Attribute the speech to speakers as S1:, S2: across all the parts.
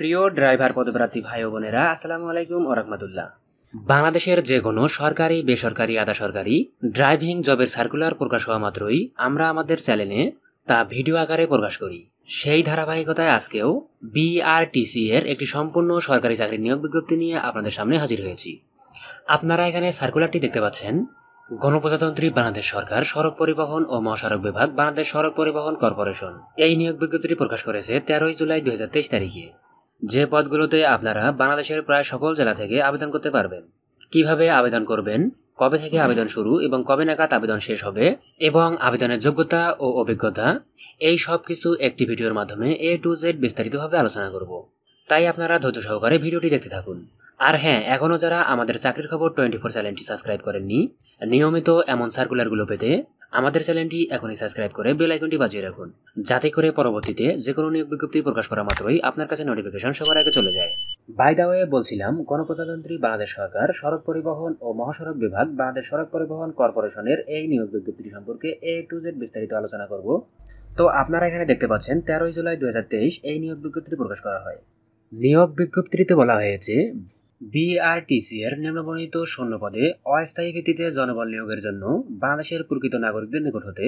S1: প্রিয় ড্রাইভার পদপ্রার্থী ভাই ও বোনেরা আসসালামু আলাইকুম ওরকমাদুল্লাহ বাংলাদেশের যে কোনো সরকারি বেসরকারি আধা সরকারি ড্রাইভিং জবের সার্কুলার প্রকাশ হওয়া মাত্রই আমরা আমাদের চ্যানেলে তা ভিডিও আকারে প্রকাশ করি সেই ধারাবাহিকতায় আজকেও বিআরটিসি এর একটি সম্পূর্ণ সরকারি চাকরি নিয়োগ বিজ্ঞপ্তি নিয়ে আপনাদের সামনে হাজির হয়েছি আপনারা এখানে সার্কুলারটি দেখতে পাচ্ছেন গণপ্রজাতন্ত্রী বাংলাদেশ সরকার সড়ক পরিবহন ও মহাসড়ক বিভাগ বাংলাদেশ সড়ক পরিবহন কর্পোরেশন এই নিয়োগ বিজ্ঞপ্তিটি প্রকাশ করেছে তেরোই জুলাই দুই তারিখে যে পদগুলোতে আপনারা বাংলাদেশের প্রায় সকল জেলা থেকে আবেদন করতে পারবেন কিভাবে আবেদন করবেন কবে থেকে আবেদন শুরু এবং কবে নাগাদ আবেদন শেষ হবে এবং আবেদনের যোগ্যতা ও অভিজ্ঞতা এই সব কিছু একটি ভিডিওর মাধ্যমে এ টু জেড বিস্তারিতভাবে আলোচনা করব তাই আপনারা ধৈর্য সহকারে ভিডিওটি দেখতে থাকুন আর হ্যাঁ এখনও যারা আমাদের চাকরির খবর টোয়েন্টি ফোর চ্যানেলটি সাবস্ক্রাইব করেননি নিয়মিত এমন সার্কুলারগুলো পেতে আমাদের চ্যানেলটি এখনই সাবস্ক্রাইব করে বেল আইকনটি বাজিয়ে রাখুন যাতে করে পরবর্তীতে যে কোনো নিয়োগ বিজ্ঞপ্তি প্রকাশ করা মাত্রই আপনার কাছে নোটিফিকেশন সবার আগে চলে যায় বাই ওয়ে বলছিলাম গণপ্রজাতন্ত্রী বাংলাদেশ সরকার সড়ক পরিবহন ও মহাসড়ক বিভাগ বাংলাদেশ সড়ক পরিবহন কর্পোরেশনের এই নিয়োগ বিজ্ঞপ্তি সম্পর্কে এ টু জেড বিস্তারিত আলোচনা করব তো আপনারা এখানে দেখতে পাচ্ছেন তেরোই জুলাই দু এই নিয়োগ বিজ্ঞপ্তি প্রকাশ করা হয় নিয়োগ বিজ্ঞপ্তিতে বলা হয়েছে বিআরটিসি এর নিম্নবর্ণিত শূন্যপদে অস্থায়ী ভিত্তিতে জনবল নিয়োগের জন্য বাংলাদেশের প্রকৃত নাগরিকদের নিকট হতে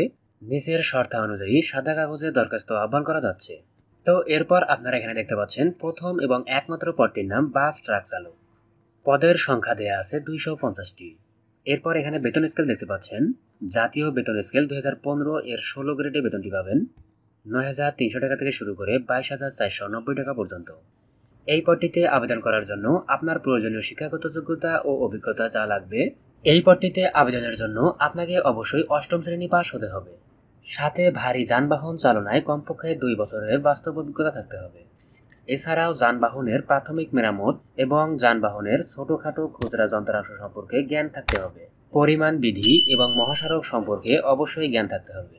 S1: শর্তা অনুযায়ী সাদা কাগজে দরখাস্ত আহ্বান করা যাচ্ছে তো এরপর আপনারা এখানে দেখতে পাচ্ছেন প্রথম এবং একমাত্র পদটির নাম বাস ট্রাক চালক পদের সংখ্যা দেয়া আছে দুইশো পঞ্চাশটি এরপর এখানে বেতন স্কেল দেখতে পাচ্ছেন জাতীয় বেতন স্কেল দুই এর ষোলো গ্রেডে বেতনটি পাবেন নয় হাজার তিনশো টাকা থেকে শুরু করে বাইশ হাজার চারশো নব্বই টাকা পর্যন্ত এই পদটিতে আবেদন করার জন্য আপনার প্রয়োজনীয় শিক্ষাগত যোগ্যতা ও অভিজ্ঞতা যা লাগবে এই পদটিতে আবেদনের জন্য আপনাকে অবশ্যই অষ্টম শ্রেণী পাস হতে হবে সাথে ভারী যানবাহন চালনায় কমপক্ষে দুই বছরের বাস্তব অভিজ্ঞতা থাকতে হবে এছাড়াও যানবাহনের প্রাথমিক মেরামত এবং যানবাহনের ছোটখাটো খুচরা যন্ত্রাংশ সম্পর্কে জ্ঞান থাকতে হবে পরিমাণ বিধি এবং মহাসড়ক সম্পর্কে অবশ্যই জ্ঞান থাকতে হবে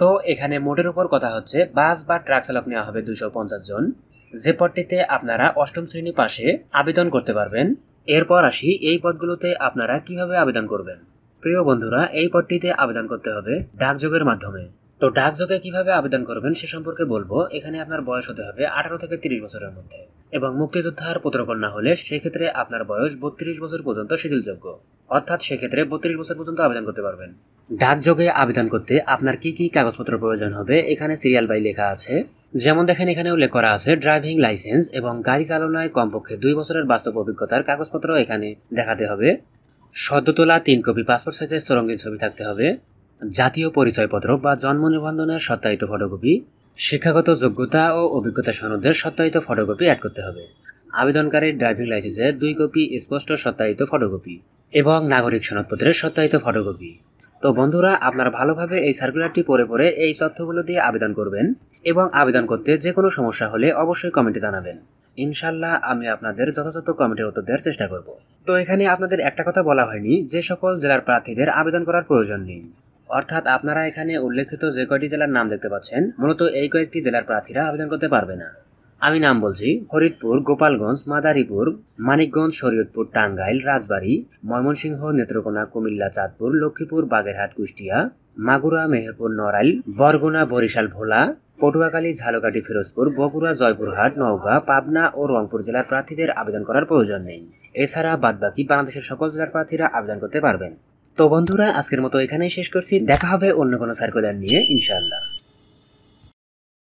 S1: তো এখানে মোটের উপর কথা হচ্ছে বাস বা ট্রাক চালক নেওয়া হবে দুশো জন যে পদটিতে আপনারা অষ্টম শ্রেণী পাশে আবেদন করতে পারবেন এরপর আসি এই পদগুলোতে আপনারা কিভাবে আবেদন করবেন প্রিয় বন্ধুরা এই পদটিতে আবেদন করতে হবে ডাকযোগের মাধ্যমে তো ডাকযোগে কিভাবে আবেদন করবেন সে সম্পর্কে বলবো এখানে আপনার বয়স হতে হবে আঠারো থেকে তিরিশ বছরের মধ্যে এবং মুক্তিযোদ্ধার পুত্রকন্যা হলে সেক্ষেত্রে আপনার বয়স বত্রিশ বছর পর্যন্ত শিথিলযোগ্য অর্থাৎ সেক্ষেত্রে বত্রিশ বছর পর্যন্ত আবেদন করতে পারবেন ডাকযোগে আবেদন করতে আপনার কি কি কাগজপত্র প্রয়োজন হবে এখানে সিরিয়াল বাই লেখা আছে যেমন দেখেন এখানে উল্লেখ করা আছে ড্রাইভিং লাইসেন্স এবং গাড়ি চালনায় কমপক্ষে দুই বছরের বাস্তব অভিজ্ঞতার কাগজপত্র এখানে দেখাতে হবে সদ্য তোলা তিন কপি পাসপোর্ট সাইজের সরঙ্গীন ছবি থাকতে হবে জাতীয় পরিচয়পত্র বা জন্ম নিবন্ধনের সত্যায়িত ফটোকপি শিক্ষাগত যোগ্যতা ও অভিজ্ঞতা সনদের সত্যায়িত ফটোকপি অ্যাড করতে হবে আবেদনকারীর ড্রাইভিং লাইসেন্সের দুই কপি স্পষ্ট সত্যায়িত ফটোকপি এবং নাগরিক সনদপত্রের সত্যায়িত ফটোকপি তো বন্ধুরা আপনারা ভালোভাবে এই সার্কুলারটি পড়ে পড়ে এই তথ্যগুলো দিয়ে আবেদন করবেন এবং আবেদন করতে যে কোনো সমস্যা হলে অবশ্যই কমেন্টে জানাবেন ইনশাল্লাহ আমি আপনাদের যথাযথ কমেন্টের উত্তর দেওয়ার চেষ্টা করব তো এখানে আপনাদের একটা কথা বলা হয়নি যে সকল জেলার প্রার্থীদের আবেদন করার প্রয়োজন নেই অর্থাৎ আপনারা এখানে উল্লেখিত যে কয়টি জেলার নাম দেখতে পাচ্ছেন মূলত এই কয়েকটি জেলার প্রার্থীরা আবেদন করতে পারবে না আমি নাম বলছি ফরিদপুর গোপালগঞ্জ মাদারীপুর মানিকগঞ্জ শরীয়তপুর টাঙ্গাইল রাজবাড়ী ময়মনসিংহ নেত্রকোনা কুমিল্লা চাঁদপুর লক্ষ্মীপুর বাগেরহাট কুষ্টিয়া মাগুরা মেহেরপুর নড়াইল বরগুনা বরিশাল ভোলা পটুয়াখালী ঝালকাঠি ফিরোজপুর বগুড়া জয়পুরহাট নওগাঁ পাবনা ও রংপুর জেলার প্রার্থীদের আবেদন করার প্রয়োজন নেই এছাড়া বাদবাকি বাংলাদেশের সকল জেলার প্রার্থীরা আবেদন করতে পারবেন তো বন্ধুরা আজকের মতো এখানেই শেষ করছি দেখা হবে অন্য কোনো সার্কুলার নিয়ে ইনশাআল্লাহ